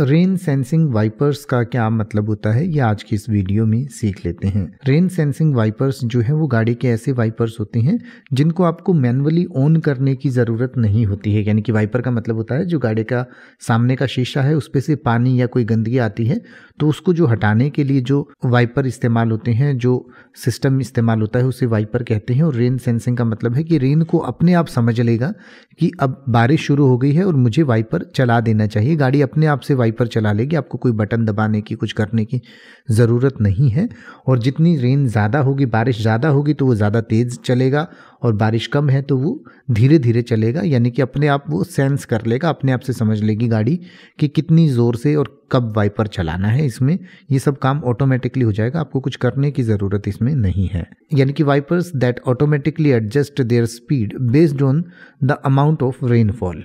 rain sensing wipers का क्या मतलब होता है ये आज की इस वीडियो में सीख लेते हैं रेन सेंसिंग वाइपर्स जो है वो गाड़ी के ऐसे वाइपर्स होते हैं जिनको आपको मैनुअली ऑन करने की ज़रूरत नहीं होती है यानी कि वाइपर का मतलब होता है जो गाड़ी का सामने का शीशा है उस पर से पानी या कोई गंदगी आती है तो उसको जो हटाने के लिए जो वाइपर इस्तेमाल होते हैं जो सिस्टम इस्तेमाल होता है उसे वाइपर कहते हैं और रेन सेंसिंग का मतलब है कि रेन को अपने आप समझ लेगा कि अब बारिश शुरू हो गई है और मुझे वाइपर चला देना चाहिए गाड़ी अपने आप से वाइपर वाइपर चला लेगी आपको कोई बटन दबाने की कुछ करने की ज़रूरत नहीं है और जितनी रेन ज़्यादा होगी बारिश ज़्यादा होगी तो वो ज़्यादा तेज़ चलेगा और बारिश कम है तो वो धीरे धीरे चलेगा यानी कि अपने आप वो सेंस कर लेगा अपने आप से समझ लेगी गाड़ी कि कितनी ज़ोर से और कब वाइपर चलाना है इसमें ये सब काम ऑटोमेटिकली हो जाएगा आपको कुछ करने की ज़रूरत इसमें नहीं है यानी कि wipers that automatically adjust their speed based on the amount of rainfall